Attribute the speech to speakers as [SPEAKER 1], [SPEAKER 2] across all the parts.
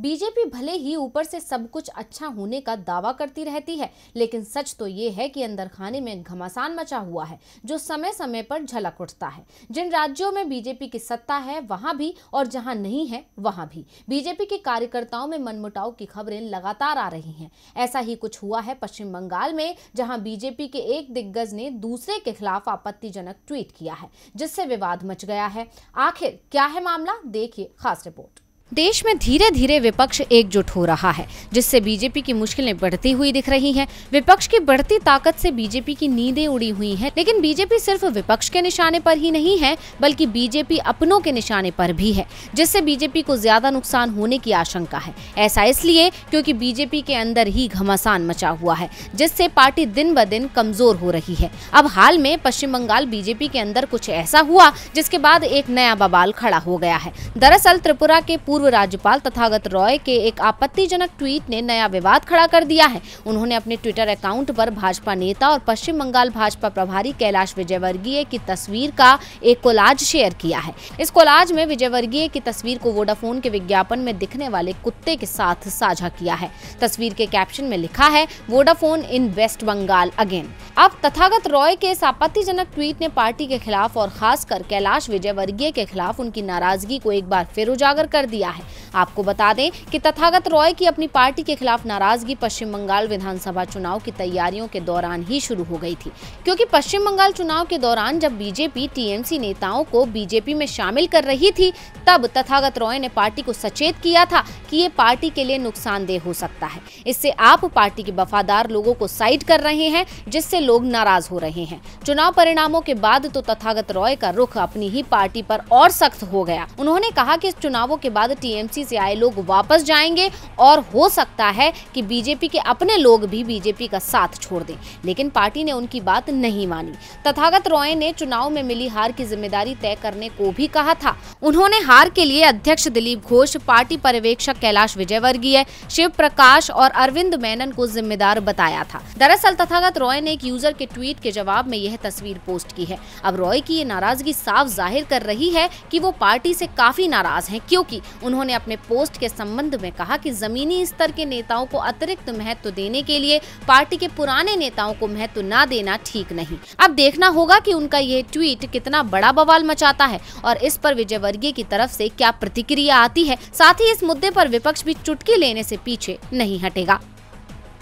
[SPEAKER 1] BJP भले ही ऊपर से सब कुछ अच्छा होने का दावा करती रहती है लेकिन सच तो ये है कि अंदर खाने में घमासान मचा हुआ है जो समय समय पर झलक उठता है जिन राज्यों में बीजेपी की सत्ता है वहां भी और जहां नहीं है वहां भी बीजेपी के कार्यकर्ताओं में मनमुटाव की खबरें लगातार आ रही हैं ऐसा ही कुछ हुआ है पश्चिम बंगाल में जहाँ बीजेपी के एक दिग्गज ने दूसरे के खिलाफ आपत्तिजनक ट्वीट किया है जिससे विवाद मच गया है आखिर क्या है मामला देखिए खास रिपोर्ट देश में धीरे धीरे विपक्ष एकजुट हो रहा है जिससे बीजेपी की मुश्किलें बढ़ती हुई दिख रही हैं। विपक्ष की बढ़ती ताकत से बीजेपी की नींदें उड़ी हुई हैं, लेकिन बीजेपी सिर्फ विपक्ष के निशाने पर ही नहीं है बल्कि बीजेपी अपनों के निशाने पर भी है जिससे बीजेपी को ज्यादा नुकसान होने की आशंका है ऐसा इसलिए क्यूँकी बीजेपी के अंदर ही घमासान मचा हुआ है जिससे पार्टी दिन ब दिन कमजोर हो रही है अब हाल में पश्चिम बंगाल बीजेपी के अंदर कुछ ऐसा हुआ जिसके बाद एक नया बबाल खड़ा हो गया है दरअसल त्रिपुरा के पूर्व राज्यपाल तथागत रॉय के एक आपत्तिजनक ट्वीट ने नया विवाद खड़ा कर दिया है उन्होंने अपने ट्विटर अकाउंट पर भाजपा नेता और पश्चिम बंगाल भाजपा प्रभारी कैलाश विजयवर्गीय की तस्वीर का एक कोलाज शेयर किया है इस कोलाज में विजयवर्गीय की तस्वीर को वोडाफोन के विज्ञापन में दिखने वाले कुत्ते के साथ साझा किया है तस्वीर के कैप्शन में लिखा है Vodafone in West Bengal again अब तथागत रॉय के इस आपत्तिजनक ट्वीट ने पार्टी के खिलाफ और खासकर कैलाश विजयवर्गीय के खिलाफ उनकी नाराजगी को एक बार फिर उजागर कर दिया किया है आपको बता दें कि तथागत रॉय की अपनी पार्टी के खिलाफ नाराजगी पश्चिम बंगाल विधानसभा चुनाव की तैयारियों के दौरान ही शुरू हो गई थी क्योंकि पश्चिम बंगाल चुनाव के दौरान जब बीजेपी टीएमसी नेताओं को बीजेपी में शामिल कर रही थी तब तथागत रॉय ने पार्टी को सचेत किया था कि ये पार्टी के लिए नुकसानदेह हो सकता है इससे आप पार्टी के वफादार लोगों को साइड कर रहे हैं जिससे लोग नाराज हो रहे हैं चुनाव परिणामों के बाद तो तथागत रॉय का रुख अपनी ही पार्टी पर और सख्त हो गया उन्होंने कहा कि चुनावों के बाद टीएमसी से आए लोग वापस जाएंगे और हो सकता है कि बीजेपी के अपने लोग भी बीजेपी का साथ छोड़ दें लेकिन पार्टी ने उनकी बात नहीं मानी तथागत रॉय ने चुनाव में मिली हार की जिम्मेदारी तय करने को भी कहा था उन्होंने हार के लिए अध्यक्ष दिलीप घोष पार्टी पर्यवेक्षक कैलाश विजयवर्गीय शिव प्रकाश और अरविंद मैनन को जिम्मेदार बताया था दरअसल तथागत रॉय ने एक यूजर के ट्वीट के जवाब में यह तस्वीर पोस्ट की है अब रॉय की ये नाराजगी साफ जाहिर कर रही है कि वो पार्टी से काफी नाराज हैं क्योंकि उन्होंने अपने पोस्ट के संबंध में कहा कि जमीनी स्तर के नेताओं को अतिरिक्त महत्व देने के लिए पार्टी के पुराने नेताओं को महत्व न देना ठीक नहीं अब देखना होगा की उनका ये ट्वीट कितना बड़ा बवाल मचाता है और इस पर विजय की तरफ ऐसी क्या प्रतिक्रिया आती है साथ ही इस मुद्दे आरोप विपक्ष भी चुटकी लेने ऐसी पीछे नहीं हटेगा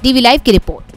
[SPEAKER 1] टीवी लाइव की रिपोर्ट